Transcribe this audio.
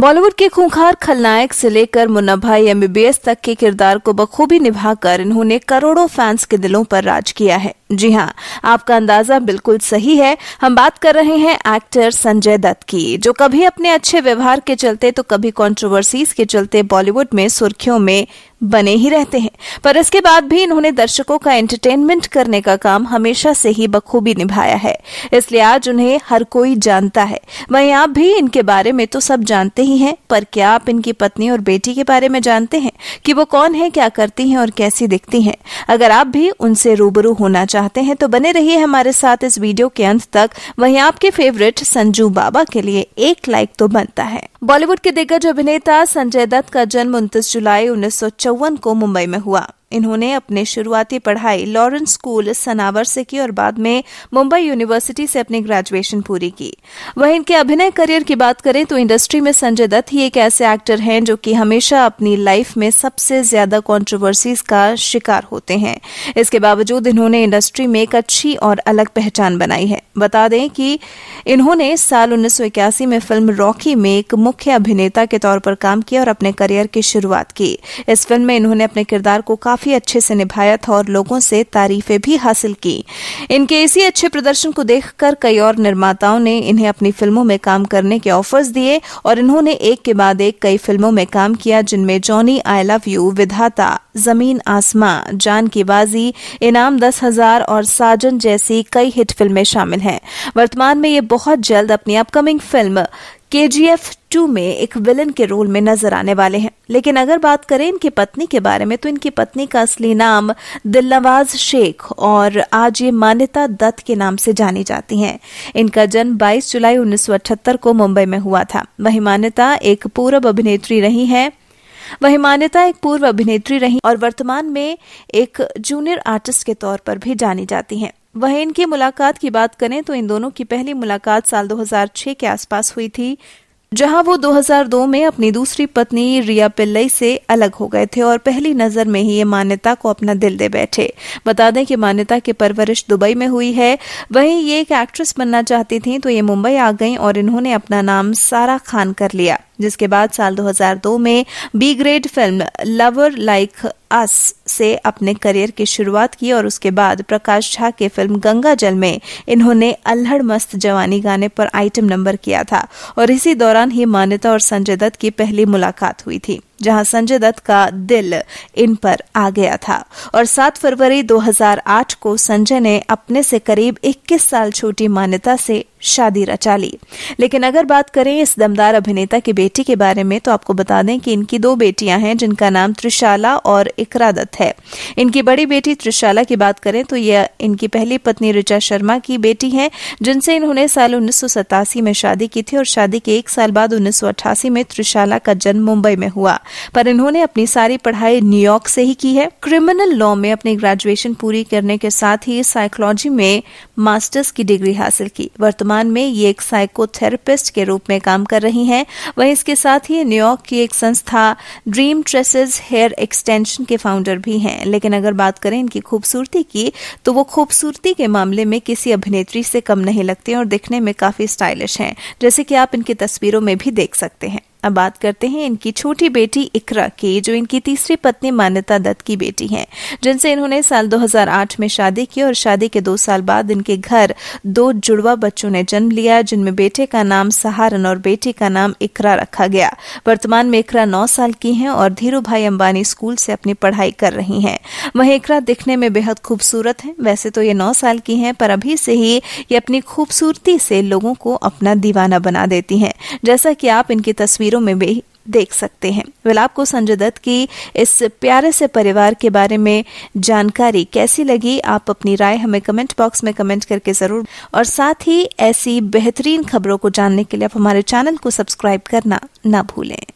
बॉलीवुड के खूंखार खलनायक से लेकर मुन्ना भाई एमबीबीएस तक के किरदार को बखूबी निभाकर इन्होंने करोड़ों फैंस के दिलों पर राज किया है जी हाँ आपका अंदाजा बिल्कुल सही है हम बात कर रहे हैं एक्टर संजय दत्त की जो कभी अपने अच्छे व्यवहार के चलते तो कभी कंट्रोवर्सीज के चलते बॉलीवुड में सुर्खियों में बने ही रहते हैं पर इसके बाद भी इन्होंने दर्शकों का एंटरटेनमेंट करने का काम हमेशा से ही बखूबी निभाया है इसलिए आज उन्हें हर कोई जानता है वहीं आप भी इनके बारे में तो सब जानते ही हैं पर क्या आप इनकी पत्नी और बेटी के बारे में जानते हैं कि वो कौन है क्या करती हैं और कैसी दिखती हैं अगर आप भी उनसे रूबरू होना चाहते चाहते हैं तो बने रहिए हमारे साथ इस वीडियो के अंत तक वहीं आपके फेवरेट संजू बाबा के लिए एक लाइक तो बनता है बॉलीवुड के दिग्गज अभिनेता संजय दत्त का जन्म उन्तीस जुलाई उन्नीस को मुंबई में हुआ इन्होंने अपने शुरुआती पढ़ाई लॉरेंस स्कूल सनावर से की और बाद में मुंबई यूनिवर्सिटी से अपनी ग्रेजुएशन पूरी की वहीं इनके अभिनय करियर की बात करें तो इंडस्ट्री में संजय दत्त ही एक ऐसे एक्टर हैं जो कि हमेशा अपनी लाइफ में सबसे ज्यादा कॉन्ट्रोवर्सीज का शिकार होते हैं इसके बावजूद इन्होंने इंडस्ट्री में एक अच्छी और अलग पहचान बनाई है बता दें कि इन्होंने साल उन्नीस में फिल्म रॉकी में एक मुख्य अभिनेता के तौर पर काम किया और अपने करियर की शुरुआत की इस फिल्म में इन्होंने अपने किरदार को काफी काफी अच्छे से निभाया था और लोगों से तारीफें भी हासिल की इनके इसी अच्छे प्रदर्शन को देखकर कई और निर्माताओं ने इन्हें अपनी फिल्मों में काम करने के ऑफर्स दिए और इन्होंने एक के बाद एक कई फिल्मों में काम किया जिनमें जॉनी आई लव यू विधाता जमीन आसमां जान की बाजी इनाम दस हजार और साजन जैसी कई हिट फिल्में शामिल हैं वर्तमान में ये बहुत जल्द अपनी अपकमिंग फिल्म के जी एफ टू में एक विलन के रोल में नजर आने वाले हैं लेकिन अगर बात करें इनकी पत्नी के बारे में तो इनकी पत्नी का असली नाम दिलनवाज शेख और आज ये मान्यता दत्त के नाम से जानी जाती हैं इनका जन्म 22 जुलाई 1978 को मुंबई में हुआ था वही मान्यता एक पूर्व अभिनेत्री रही हैं वही मान्यता एक पूर्व अभिनेत्री रही और वर्तमान में एक जूनियर आर्टिस्ट के तौर पर भी जानी जाती हैं वहीं इनकी मुलाकात की बात करें तो इन दोनों की पहली मुलाकात साल 2006 के आसपास हुई थी जहां वो 2002 में अपनी दूसरी पत्नी रिया पिल्लई से अलग हो गए थे और पहली नज़र में ही ये मान्यता को अपना दिल दे बैठे बता दें कि मान्यता की परवरिश दुबई में हुई है वहीं ये एक एक्ट्रेस बनना चाहती थी तो ये मुंबई आ गई और इन्होंने अपना नाम सारा खान कर लिया जिसके बाद साल 2002 में B grade film lover like us से अपने करियर की शुरुआत की और उसके बाद प्रकाश झा के फिल्म गंगा जल में इन्होंने अल्हड़ मस्त जवानी गाने पर आइटम नंबर किया था और इसी दौरान ही मान्यता और संजय दत्त की पहली मुलाकात हुई थी जहां संजय दत्त का दिल इन पर आ गया था और 7 फरवरी 2008 को संजय ने अपने से करीब 21 साल छोटी मान्यता से शादी रचा ली लेकिन अगर बात करें इस दमदार अभिनेता की बेटी के बारे में तो आपको बता दें कि इनकी दो बेटियां हैं जिनका नाम त्रिशाला और इकरा दत्त है इनकी बड़ी बेटी त्रिशाला की बात करें तो यह इनकी पहली पत्नी ऋचा शर्मा की बेटी है जिनसे इन्होंने साल उन्नीस में शादी की थी और शादी के एक साल बाद उन्नीस में त्रिशाला का जन्म मुंबई में हुआ पर इन्होंने अपनी सारी पढ़ाई न्यूयॉर्क से ही की है क्रिमिनल लॉ में अपनी ग्रेजुएशन पूरी करने के साथ ही साइकोलॉजी में मास्टर्स की डिग्री हासिल की वर्तमान में ये एक साइकोथेरेपिस्ट के रूप में काम कर रही हैं वहीं इसके साथ ही न्यूयॉर्क की एक संस्था ड्रीम ट्रेसेस हेयर एक्सटेंशन के फाउंडर भी हैं लेकिन अगर बात करें इनकी खूबसूरती की तो वो खूबसूरती के मामले में किसी अभिनेत्री से कम नहीं लगती और दिखने में काफी स्टाइलिश हैं जैसे कि आप इनकी तस्वीरों में भी देख सकते हैं अब बात करते हैं इनकी छोटी बेटी इकरा की जो इनकी तीसरी पत्नी मान्यता दत्त की बेटी हैं जिनसे इन्होंने साल 2008 में शादी की और शादी के दो साल बाद इनके घर दो जुड़वा बच्चों ने जन्म लिया जिनमें बेटे का नाम सहारन और बेटी का नाम इकरा रखा गया वर्तमान में इकरा नौ साल की हैं और धीरू भाई अम्बानी स्कूल से अपनी पढ़ाई कर रही हैं वहीं इकरा दिखने में बेहद खूबसूरत हैं वैसे तो ये नौ साल की हैं पर अभी से ही ये अपनी खूबसूरती से लोगों को अपना दीवाना बना देती हैं जैसा कि आप इनकी तस्वीर तस्वीरों में भी देख सकते हैं वेल आपको संजय दत्त की इस प्यारे से परिवार के बारे में जानकारी कैसी लगी आप अपनी राय हमें कमेंट बॉक्स में कमेंट करके ज़रूर और साथ ही ऐसी बेहतरीन खबरों को जानने के लिए आप हमारे चैनल को सब्सक्राइब करना ना भूलें